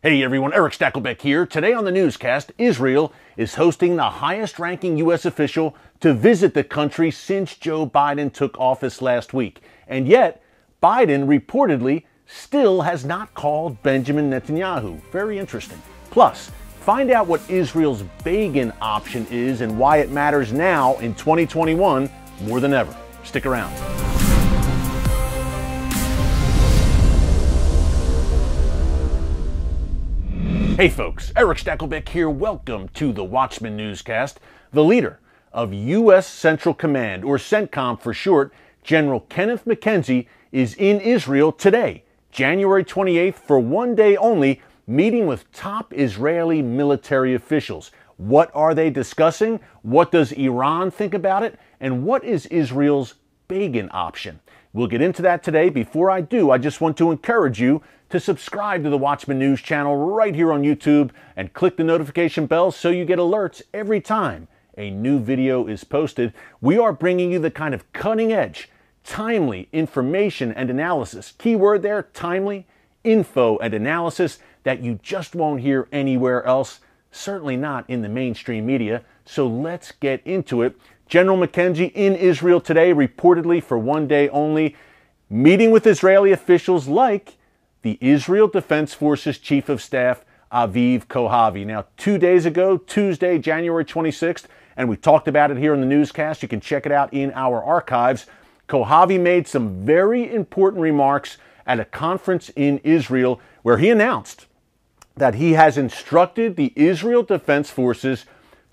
Hey everyone, Eric Stackelbeck here. Today on the newscast, Israel is hosting the highest ranking U.S. official to visit the country since Joe Biden took office last week. And yet, Biden reportedly still has not called Benjamin Netanyahu. Very interesting. Plus, find out what Israel's Begin option is and why it matters now in 2021 more than ever. Stick around. Hey folks, Eric Stackelbeck here. Welcome to the Watchman Newscast. The leader of U.S. Central Command, or CENTCOM for short, General Kenneth McKenzie, is in Israel today, January 28th, for one day only, meeting with top Israeli military officials. What are they discussing? What does Iran think about it? And what is Israel's Begin option? We'll get into that today. Before I do, I just want to encourage you to subscribe to the Watchman News channel right here on YouTube and click the notification bell so you get alerts every time a new video is posted. We are bringing you the kind of cutting edge, timely information and analysis. Keyword there, timely, info and analysis that you just won't hear anywhere else, certainly not in the mainstream media. So let's get into it. General McKenzie in Israel today, reportedly for one day only, meeting with Israeli officials like the Israel Defense Forces Chief of Staff, Aviv Kohavi. Now, two days ago, Tuesday, January 26th, and we talked about it here in the newscast. You can check it out in our archives. Kohavi made some very important remarks at a conference in Israel where he announced that he has instructed the Israel Defense Forces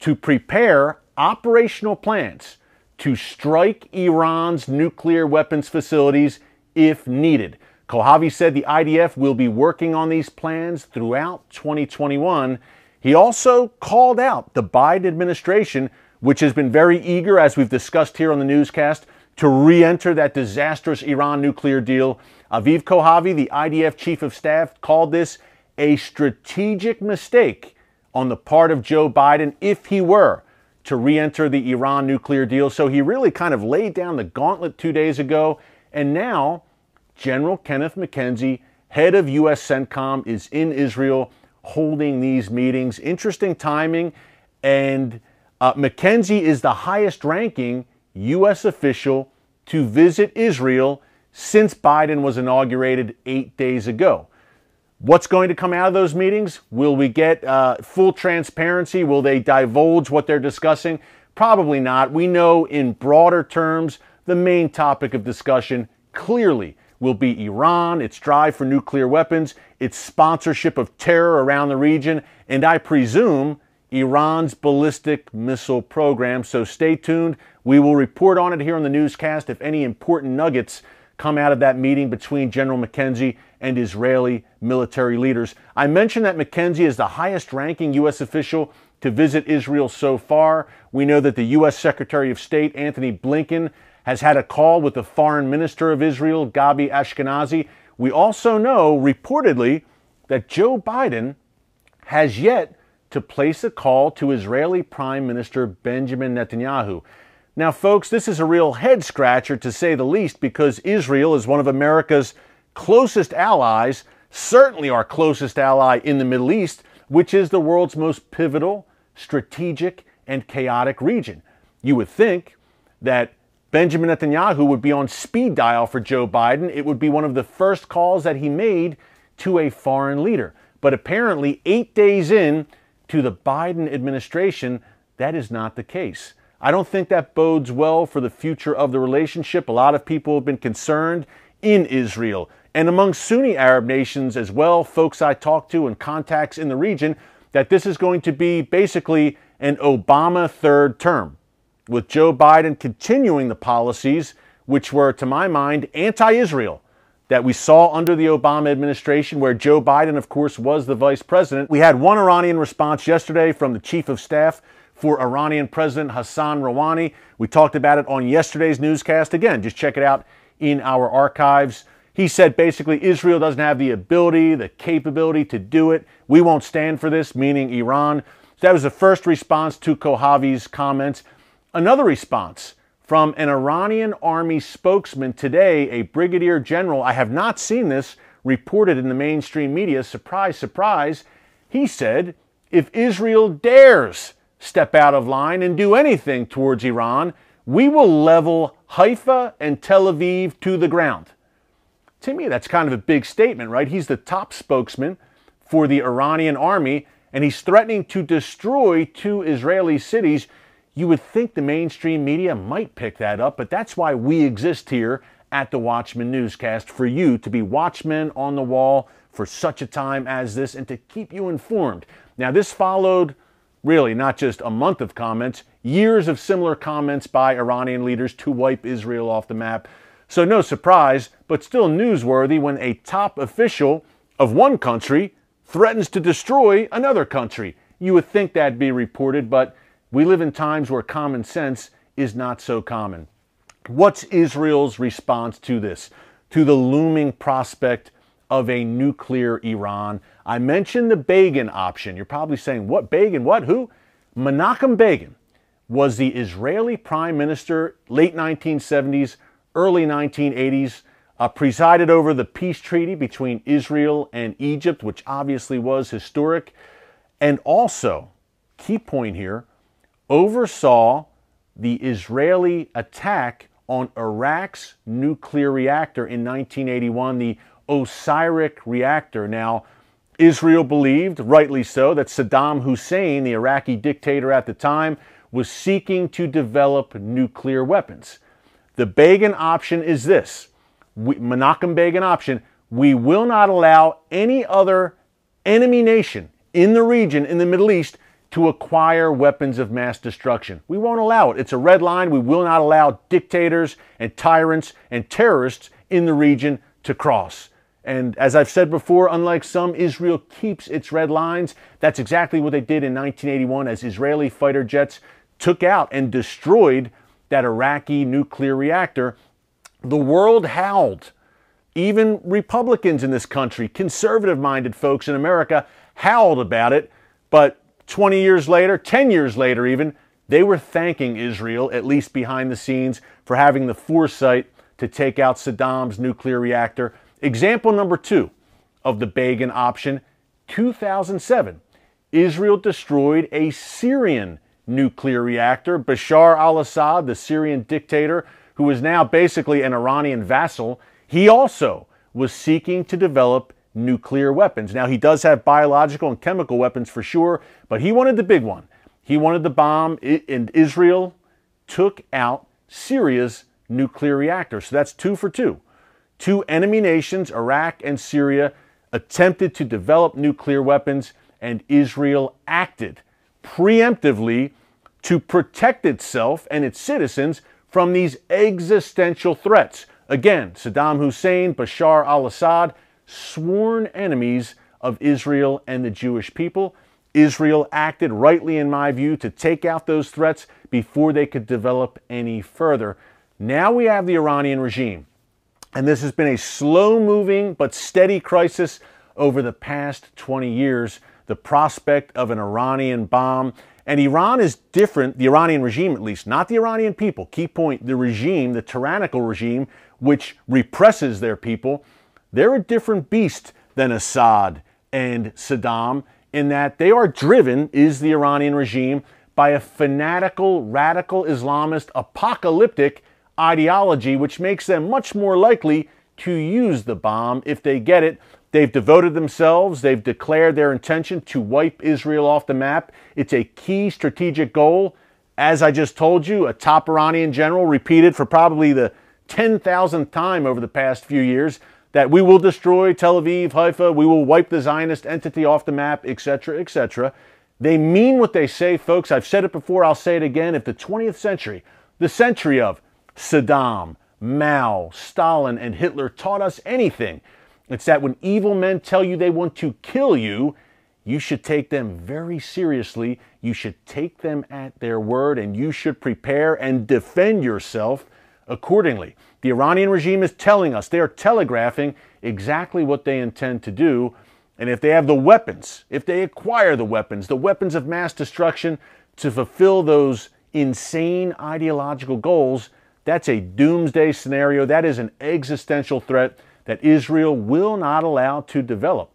to prepare operational plans to strike Iran's nuclear weapons facilities if needed. Kohavi said the IDF will be working on these plans throughout 2021. He also called out the Biden administration, which has been very eager, as we've discussed here on the newscast, to re enter that disastrous Iran nuclear deal. Aviv Kohavi, the IDF chief of staff, called this a strategic mistake on the part of Joe Biden if he were to re enter the Iran nuclear deal. So he really kind of laid down the gauntlet two days ago. And now General Kenneth McKenzie, head of U.S. CENTCOM, is in Israel holding these meetings. Interesting timing. And uh, McKenzie is the highest ranking U.S. official to visit Israel since Biden was inaugurated eight days ago. What's going to come out of those meetings? Will we get uh, full transparency? Will they divulge what they're discussing? Probably not. We know in broader terms the main topic of discussion clearly will be Iran, its drive for nuclear weapons, its sponsorship of terror around the region, and I presume Iran's ballistic missile program. So stay tuned. We will report on it here on the newscast if any important nuggets come out of that meeting between General McKenzie and Israeli military leaders. I mentioned that McKenzie is the highest ranking U.S. official to visit Israel so far. We know that the U.S. Secretary of State, Anthony Blinken, has had a call with the foreign minister of Israel, Gabi Ashkenazi. We also know, reportedly, that Joe Biden has yet to place a call to Israeli Prime Minister Benjamin Netanyahu. Now, folks, this is a real head scratcher to say the least because Israel is one of America's closest allies, certainly our closest ally in the Middle East, which is the world's most pivotal, strategic, and chaotic region. You would think that Benjamin Netanyahu would be on speed dial for Joe Biden. It would be one of the first calls that he made to a foreign leader. But apparently, eight days in to the Biden administration, that is not the case. I don't think that bodes well for the future of the relationship. A lot of people have been concerned in Israel and among Sunni Arab nations as well, folks I talk to and contacts in the region, that this is going to be basically an Obama third term with Joe Biden continuing the policies which were, to my mind, anti Israel that we saw under the Obama administration, where Joe Biden, of course, was the vice president. We had one Iranian response yesterday from the chief of staff for Iranian President Hassan Rouhani. We talked about it on yesterday's newscast. Again, just check it out in our archives. He said basically Israel doesn't have the ability, the capability to do it. We won't stand for this, meaning Iran. So that was the first response to Kohavi's comments. Another response from an Iranian army spokesman today, a brigadier general, I have not seen this reported in the mainstream media, surprise, surprise. He said, if Israel dares step out of line and do anything towards Iran, we will level Haifa and Tel Aviv to the ground. To me, that's kind of a big statement, right? He's the top spokesman for the Iranian army, and he's threatening to destroy two Israeli cities you would think the mainstream media might pick that up, but that's why we exist here at the Watchman Newscast for you to be watchmen on the wall for such a time as this and to keep you informed. Now, this followed really not just a month of comments, years of similar comments by Iranian leaders to wipe Israel off the map. So, no surprise, but still newsworthy when a top official of one country threatens to destroy another country. You would think that'd be reported, but we live in times where common sense is not so common. What's Israel's response to this, to the looming prospect of a nuclear Iran? I mentioned the Begin option. You're probably saying, what Begin? What? Who? Menachem Begin was the Israeli prime minister, late 1970s, early 1980s, uh, presided over the peace treaty between Israel and Egypt, which obviously was historic. And also, key point here, oversaw the Israeli attack on Iraq's nuclear reactor in 1981, the Osiric reactor. Now, Israel believed, rightly so, that Saddam Hussein, the Iraqi dictator at the time, was seeking to develop nuclear weapons. The Begin option is this we, Menachem Begin option we will not allow any other enemy nation in the region, in the Middle East, to acquire weapons of mass destruction. We won't allow it. It's a red line. We will not allow dictators and tyrants and terrorists in the region to cross. And as I've said before, unlike some, Israel keeps its red lines. That's exactly what they did in 1981 as Israeli fighter jets took out and destroyed that Iraqi nuclear reactor. The world howled. Even Republicans in this country, conservative minded folks in America, howled about it. But 20 years later, 10 years later even, they were thanking Israel, at least behind the scenes, for having the foresight to take out Saddam's nuclear reactor. Example number two of the Begin option 2007, Israel destroyed a Syrian nuclear reactor. Bashar al Assad, the Syrian dictator, who is now basically an Iranian vassal, he also was seeking to develop nuclear weapons. Now, he does have biological and chemical weapons for sure, but he wanted the big one. He wanted the bomb, and Israel took out Syria's nuclear reactor. So that's two for two. Two enemy nations, Iraq and Syria, attempted to develop nuclear weapons, and Israel acted preemptively to protect itself and its citizens from these existential threats. Again, Saddam Hussein, Bashar al Assad, sworn enemies of Israel and the Jewish people. Israel acted rightly, in my view, to take out those threats before they could develop any further. Now we have the Iranian regime, and this has been a slow moving but steady crisis over the past 20 years. The prospect of an Iranian bomb, and Iran is different, the Iranian regime at least, not the Iranian people. Key point the regime, the tyrannical regime, which represses their people they're a different beast than Assad and Saddam in that they are driven, is the Iranian regime, by a fanatical, radical Islamist apocalyptic ideology, which makes them much more likely to use the bomb if they get it. They've devoted themselves, they've declared their intention to wipe Israel off the map. It's a key strategic goal. As I just told you, a top Iranian general repeated for probably the 10,000th time over the past few years that we will destroy Tel Aviv, Haifa, we will wipe the Zionist entity off the map, etc., etc. They mean what they say, folks. I've said it before, I'll say it again. If the 20th century, the century of Saddam, Mao, Stalin, and Hitler taught us anything, it's that when evil men tell you they want to kill you, you should take them very seriously. You should take them at their word and you should prepare and defend yourself accordingly. The Iranian regime is telling us, they are telegraphing exactly what they intend to do. And if they have the weapons, if they acquire the weapons, the weapons of mass destruction to fulfill those insane ideological goals, that's a doomsday scenario. That is an existential threat that Israel will not allow to develop.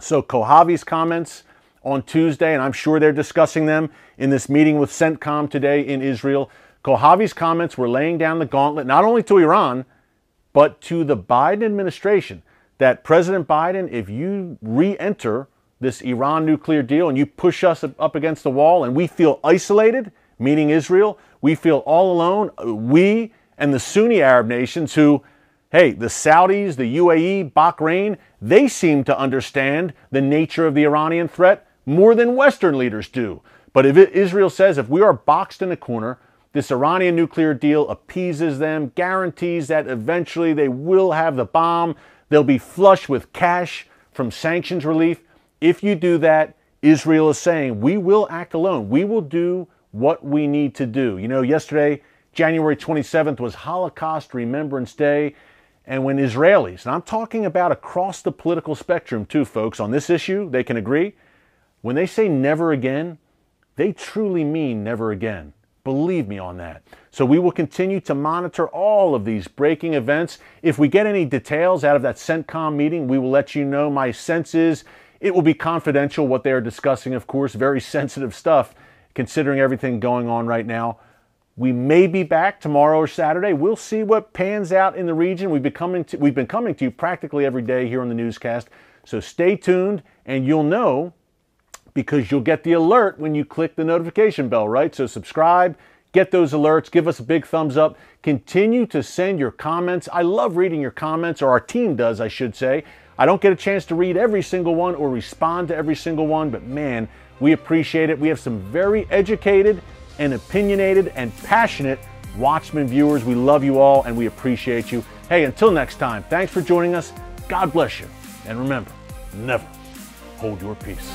So Kohavi's comments on Tuesday, and I'm sure they're discussing them in this meeting with CENTCOM today in Israel, Kohavi's comments were laying down the gauntlet not only to Iran, but to the Biden administration that President Biden, if you re enter this Iran nuclear deal and you push us up against the wall and we feel isolated, meaning Israel, we feel all alone, we and the Sunni Arab nations who, hey, the Saudis, the UAE, Bahrain, they seem to understand the nature of the Iranian threat more than Western leaders do. But if Israel says if we are boxed in a corner, this Iranian nuclear deal appeases them, guarantees that eventually they will have the bomb. They'll be flush with cash from sanctions relief. If you do that, Israel is saying, we will act alone. We will do what we need to do. You know, yesterday, January 27th, was Holocaust Remembrance Day. And when Israelis, and I'm talking about across the political spectrum too, folks, on this issue, they can agree, when they say never again, they truly mean never again. Believe me on that. So we will continue to monitor all of these breaking events. If we get any details out of that CENTCOM meeting, we will let you know. My sense is it will be confidential what they are discussing, of course, very sensitive stuff considering everything going on right now. We may be back tomorrow or Saturday. We'll see what pans out in the region. We've been coming to, we've been coming to you practically every day here on the newscast. So stay tuned and you'll know because you'll get the alert when you click the notification bell, right? So subscribe, get those alerts, give us a big thumbs up, continue to send your comments. I love reading your comments, or our team does, I should say. I don't get a chance to read every single one or respond to every single one, but man, we appreciate it. We have some very educated and opinionated and passionate Watchmen viewers. We love you all and we appreciate you. Hey, until next time, thanks for joining us. God bless you. And remember, never hold your peace.